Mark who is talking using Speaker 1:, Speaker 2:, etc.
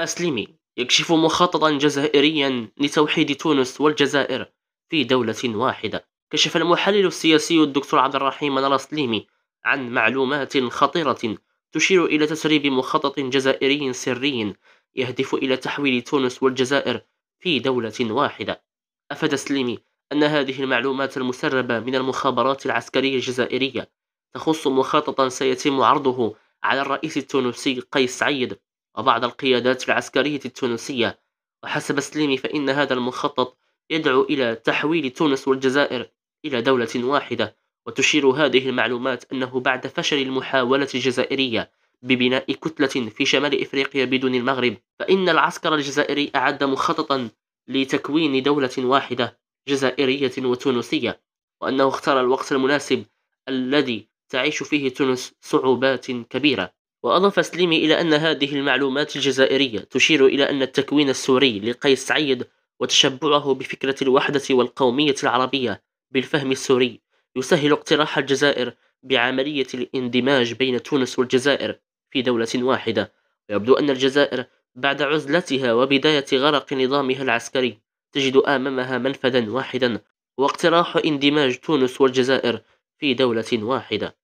Speaker 1: أسلمي يكشف مخططا جزائريا لتوحيد تونس والجزائر في دولة واحدة كشف المحلل السياسي الدكتور عبد الرحيم الأسليمي عن معلومات خطيرة تشير إلى تسريب مخطط جزائري سري يهدف إلى تحويل تونس والجزائر في دولة واحدة أفاد سليمي أن هذه المعلومات المسربة من المخابرات العسكرية الجزائرية تخص مخططا سيتم عرضه على الرئيس التونسي قيس سعيد وبعض القيادات العسكرية التونسية وحسب سليمي فإن هذا المخطط يدعو إلى تحويل تونس والجزائر إلى دولة واحدة وتشير هذه المعلومات أنه بعد فشل المحاولة الجزائرية ببناء كتلة في شمال إفريقيا بدون المغرب فإن العسكر الجزائري أعد مخططا لتكوين دولة واحدة جزائرية وتونسية وأنه اختار الوقت المناسب الذي تعيش فيه تونس صعوبات كبيرة وأضاف سليمي إلى أن هذه المعلومات الجزائرية تشير إلى أن التكوين السوري لقيس سعيد وتشبعه بفكرة الوحدة والقومية العربية بالفهم السوري يسهل اقتراح الجزائر بعملية الاندماج بين تونس والجزائر في دولة واحدة ويبدو أن الجزائر بعد عزلتها وبداية غرق نظامها العسكري تجد أمامها منفذا واحدا واقتراح اندماج تونس والجزائر في دولة واحدة